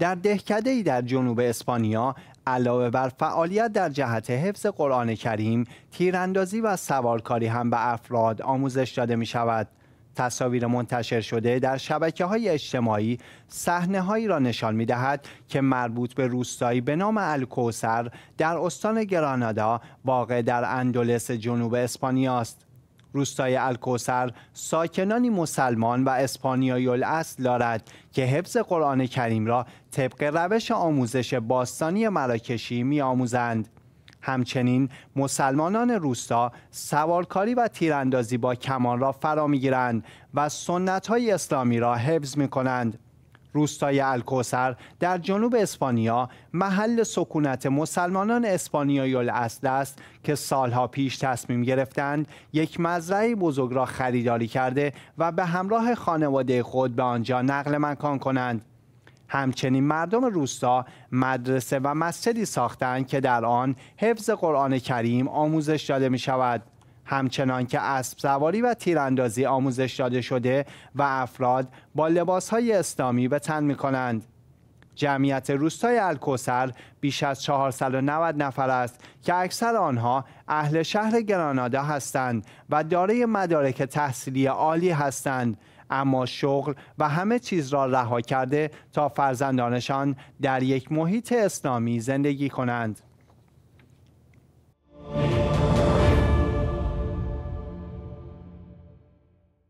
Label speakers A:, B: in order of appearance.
A: در دهکده در جنوب اسپانیا علاوه بر فعالیت در جهت حفظ قرآن کریم تیراندازی و سوارکاری هم به افراد آموزش داده می شود تصاویر منتشر شده در شبکه های اجتماعی صحنه هایی را نشان می دهد که مربوط به روستایی به نام الکوسر در استان گرانادا واقع در اندولس جنوب اسپانیا است روستای الکوسر ساکنانی مسلمان و اسپانیایی الاصل دارد که حفظ قرآن کریم را طبق روش آموزش باستانی مراکشی می آموزند. همچنین مسلمانان روستا سوارکاری و تیراندازی با کمان را فرا میگیرند و سنت های اسلامی را حفظ می کنند. روستای الکوسر در جنوب اسپانیا محل سکونت مسلمانان اسپانیایی الاصل است که سالها پیش تصمیم گرفتند یک مزرعه بزرگ را خریداری کرده و به همراه خانواده خود به آنجا نقل مکان کنند همچنین مردم روستا مدرسه و مسجدی ساختند که در آن حفظ قرآن کریم آموزش داده می شود همچنان که اسب سواری و تیراندازی آموزش داده شده و افراد با های اسلامی به تن می کنند. جمعیت روستای الکوسر بیش از 490 نفر است که اکثر آنها اهل شهر گرانادا هستند و دارای مدارک تحصیلی عالی هستند اما شغل و همه چیز را رها کرده تا فرزندانشان در یک محیط اسلامی زندگی کنند